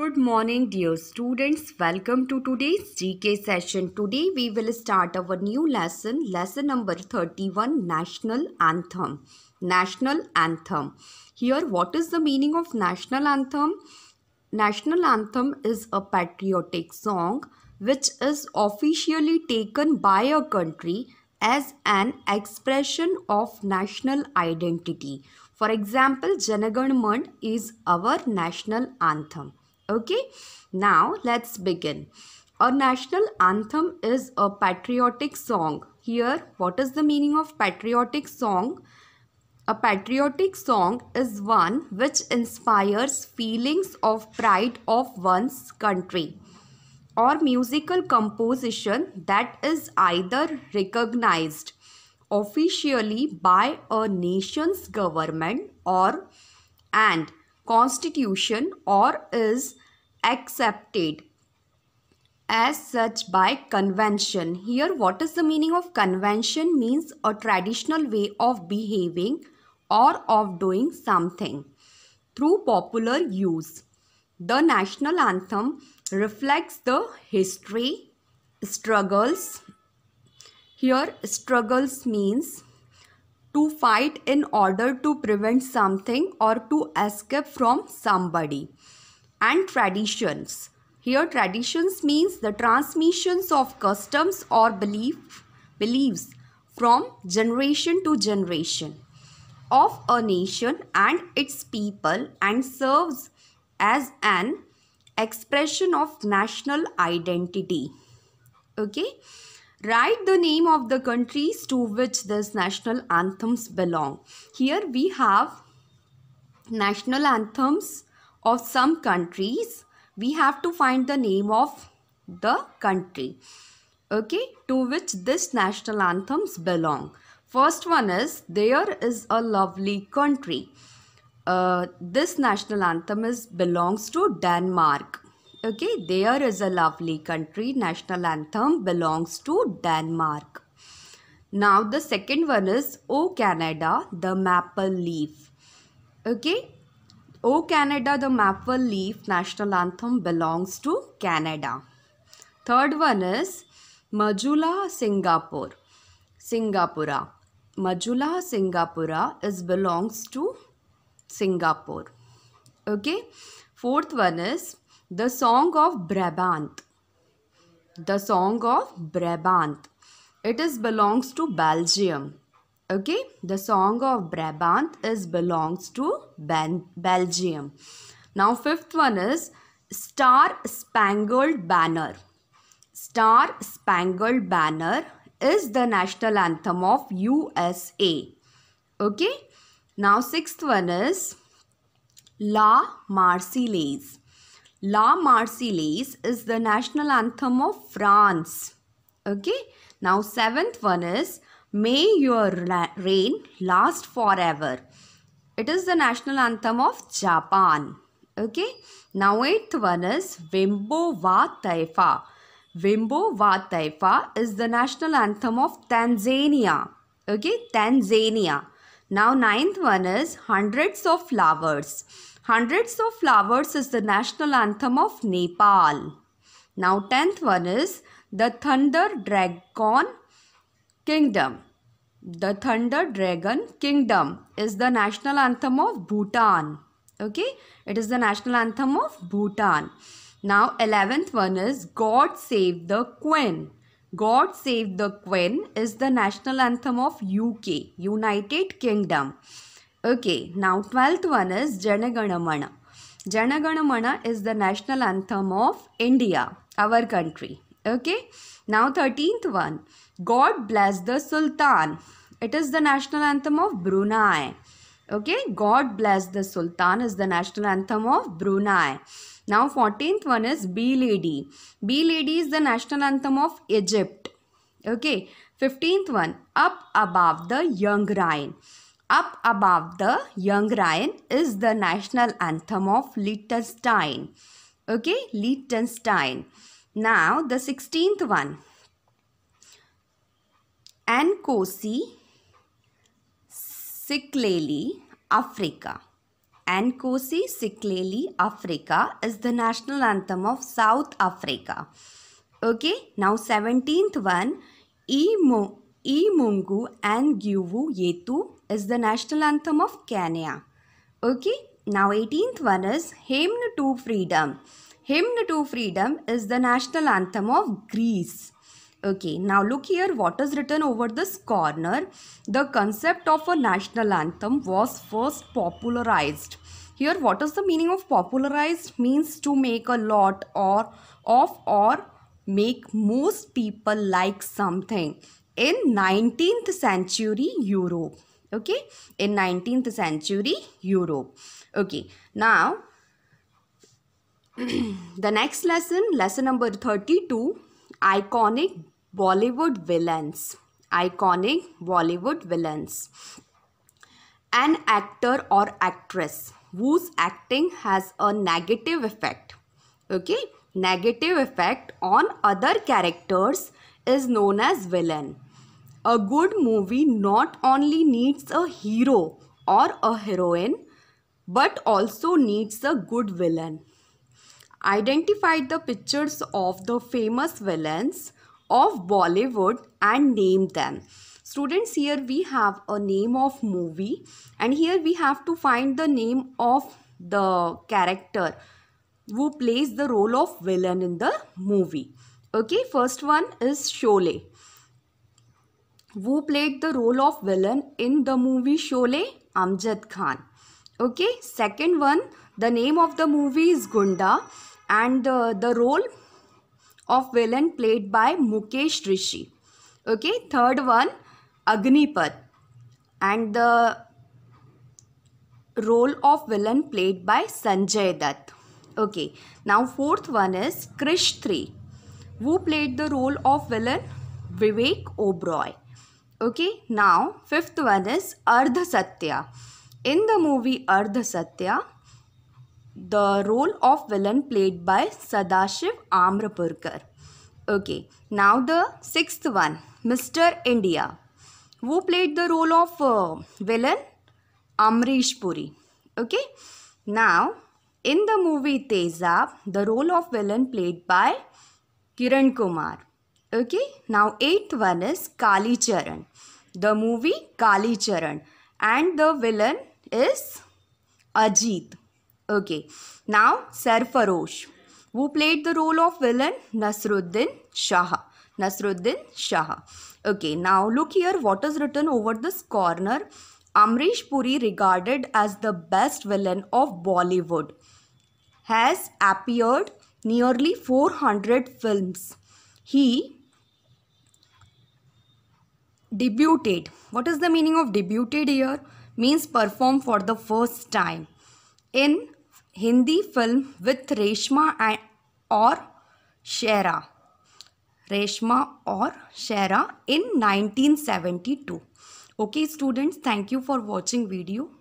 Good morning dear students. Welcome to today's GK session. Today we will start our new lesson, lesson number 31, National Anthem. National Anthem. Here what is the meaning of National Anthem? National Anthem is a patriotic song which is officially taken by a country as an expression of national identity. For example, Janaganman is our national anthem. Okay, now let's begin. Our national anthem is a patriotic song. Here, what is the meaning of patriotic song? A patriotic song is one which inspires feelings of pride of one's country or musical composition that is either recognized officially by a nation's government or and constitution or is accepted as such by convention. Here what is the meaning of convention means a traditional way of behaving or of doing something through popular use. The national anthem reflects the history, struggles. Here struggles means to fight in order to prevent something or to escape from somebody and traditions. Here traditions means the transmissions of customs or belief, beliefs from generation to generation of a nation and its people and serves as an expression of national identity. Okay. Write the name of the countries to which these national anthems belong. Here we have national anthems of some countries, we have to find the name of the country, okay, to which this national anthems belong. First one is, there is a lovely country. Uh, this national anthem is belongs to Denmark. Okay, there is a lovely country. National anthem belongs to Denmark. Now the second one is O Canada, the maple leaf. Okay, O Canada, the maple leaf national anthem belongs to Canada. Third one is Majula Singapore. Singapura. Majula Singapura is belongs to Singapore. Okay. Fourth one is the song of Brabant. The song of Brabant. It is belongs to Belgium. Okay, the song of Brabant is belongs to ben Belgium. Now fifth one is Star Spangled Banner. Star Spangled Banner is the national anthem of USA. Okay. Now sixth one is La Marseillaise. La Marseillaise is the national anthem of France. Okay. Now seventh one is May your rain last forever. It is the national anthem of Japan. Okay. Now eighth one is Wimbo wa Taifa. Wimbo wa Taifa is the national anthem of Tanzania. Okay. Tanzania. Now ninth one is Hundreds of Flowers. Hundreds of Flowers is the national anthem of Nepal. Now tenth one is The Thunder Dragon Kingdom The Thunder Dragon Kingdom is the national anthem of Bhutan. Okay, it is the national anthem of Bhutan. Now, 11th one is God Save the Queen. God Save the Queen is the national anthem of UK, United Kingdom. Okay, now 12th one is Janaganamana. Janaganamana is the national anthem of India, our country. Okay. Now 13th one. God bless the Sultan. It is the national anthem of Brunei. Okay. God bless the Sultan is the national anthem of Brunei. Now 14th one is Be Lady. Be Lady is the national anthem of Egypt. Okay. 15th one. Up above the young Rhine. Up above the young Rhine is the national anthem of Liechtenstein. Okay. Liechtenstein. Now the 16th one. Ancosi ciclali Africa. Ancosi ciclali Africa is the national anthem of South Africa. Okay, now 17th one. E Mungu and Givu Yetu is the national anthem of Kenya. Okay, now 18th one is Hymn to Freedom. Hymn to Freedom is the national anthem of Greece. Okay, now look here what is written over this corner. The concept of a national anthem was first popularized. Here what is the meaning of popularized? Means to make a lot or of or make most people like something in 19th century Europe. Okay, in 19th century Europe. Okay, now the next lesson, lesson number 32 Iconic Bollywood Villains. Iconic Bollywood Villains. An actor or actress whose acting has a negative effect. Okay, negative effect on other characters is known as villain. A good movie not only needs a hero or a heroine but also needs a good villain identified the pictures of the famous villains of Bollywood and named them. Students, here we have a name of movie and here we have to find the name of the character who plays the role of villain in the movie. Okay, first one is Sholay. Who played the role of villain in the movie Sholay? Amjad Khan. Okay, second one, the name of the movie is Gunda and uh, the role of villain played by Mukesh Rishi. Okay, third one Agnipath and the role of villain played by Sanjay Dutt. Okay, now fourth one is Krish 3. Who played the role of villain? Vivek Oberoi. Okay, now fifth one is Ardha Satya. In the movie Ardha Satya, the role of villain played by Sadashiv Amrapurkar okay now the six one mister India वो played the role of villain Amrish Puri okay now in the movie Tezaab the role of villain played by Kiran Kumar okay now eighth one is Kalicharan the movie Kalicharan and the villain is Ajit Okay, now Sarfarosh. Who played the role of villain? Nasruddin Shah. Nasruddin Shah. Okay, now look here what is written over this corner. Amrish Puri regarded as the best villain of Bollywood has appeared nearly 400 films. He debuted. What is the meaning of debuted here? Means perform for the first time in Hindi film with Reshma and और शेरा रेशमा और Shera in 1972 okay students thank you for watching video